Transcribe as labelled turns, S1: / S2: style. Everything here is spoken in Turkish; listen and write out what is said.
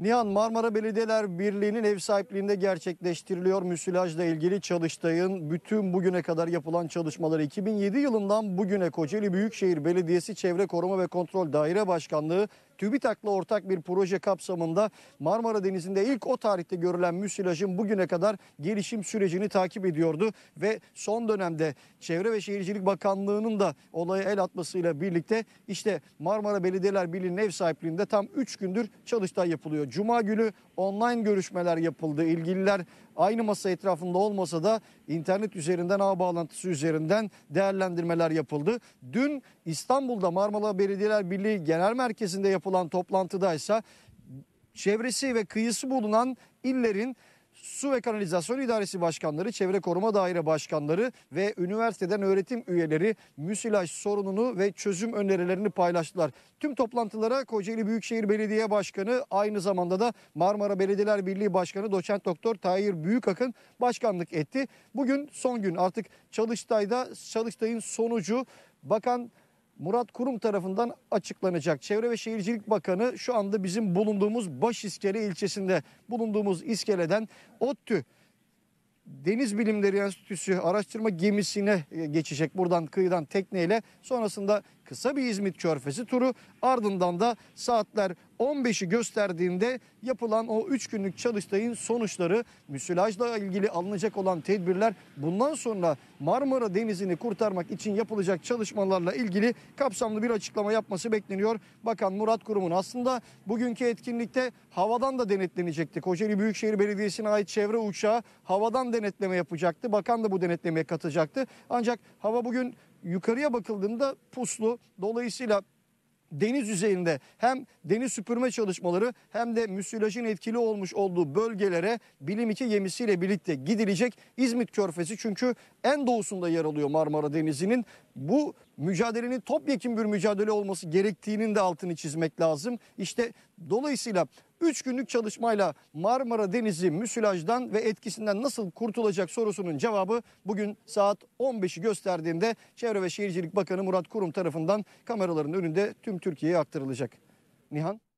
S1: Nihan Marmara Belediyeler Birliği'nin ev sahipliğinde gerçekleştiriliyor müsilajla ilgili çalıştayın bütün bugüne kadar yapılan çalışmaları 2007 yılından bugüne Kocaeli Büyükşehir Belediyesi Çevre Koruma ve Kontrol Daire Başkanlığı TÜBİTAK'la ortak bir proje kapsamında Marmara Denizi'nde ilk o tarihte görülen müsilajın bugüne kadar gelişim sürecini takip ediyordu ve son dönemde Çevre ve Şehircilik Bakanlığı'nın da olaya el atmasıyla birlikte işte Marmara Belediyeler Birliği'nin ev sahipliğinde tam 3 gündür çalıştay yapılıyor. Cuma günü online görüşmeler yapıldı. İlgililer aynı masa etrafında olmasa da internet üzerinden ağ bağlantısı üzerinden değerlendirmeler yapıldı. Dün İstanbul'da Marmara Belediyeler Birliği Genel Merkezi'nde yapılan toplantıda ise çevresi ve kıyısı bulunan illerin Su ve Kanalizasyon İdaresi Başkanları, Çevre Koruma Daire Başkanları ve üniversiteden öğretim üyeleri müsilaj sorununu ve çözüm önerilerini paylaştılar. Tüm toplantılara Kocaeli Büyükşehir Belediye Başkanı aynı zamanda da Marmara Belediyeler Birliği Başkanı Doçent Doktor Tahir Büyükakın başkanlık etti. Bugün son gün artık Çalıştay'da Çalıştay'ın sonucu Bakan Murat Kurum tarafından açıklanacak. Çevre ve Şehircilik Bakanı şu anda bizim bulunduğumuz Başiskele ilçesinde bulunduğumuz iskeleden ODTÜ Deniz Bilimleri Enstitüsü araştırma gemisine e, geçecek buradan kıyıdan tekneyle. Sonrasında kısa bir İzmit Körfezi turu ardından da saatler 15'i gösterdiğinde yapılan o 3 günlük çalıştayın sonuçları müsilajla ilgili alınacak olan tedbirler bundan sonra Marmara Denizi'ni kurtarmak için yapılacak çalışmalarla ilgili kapsamlı bir açıklama yapması bekleniyor. Bakan Murat Kurum'un aslında bugünkü etkinlikte havadan da denetlenecekti. Kocaeli Büyükşehir Belediyesi'ne ait çevre uçağı havadan denetleme yapacaktı. Bakan da bu denetlemeye katacaktı. Ancak hava bugün yukarıya bakıldığında puslu. Dolayısıyla deniz üzerinde hem deniz süpürme çalışmaları hem de müsilajın etkili olmuş olduğu bölgelere Bilim 2 gemisiyle birlikte gidilecek İzmit Körfezi çünkü en doğusunda yer alıyor Marmara Denizi'nin. Bu mücadelenin topyekun bir mücadele olması gerektiğinin de altını çizmek lazım. İşte dolayısıyla 3 günlük çalışmayla Marmara Denizi müsilajdan ve etkisinden nasıl kurtulacak sorusunun cevabı bugün saat 15'i gösterdiğinde Çevre ve Şehircilik Bakanı Murat Kurum tarafından kameraların önünde tüm Türkiye'ye aktarılacak. Nihan?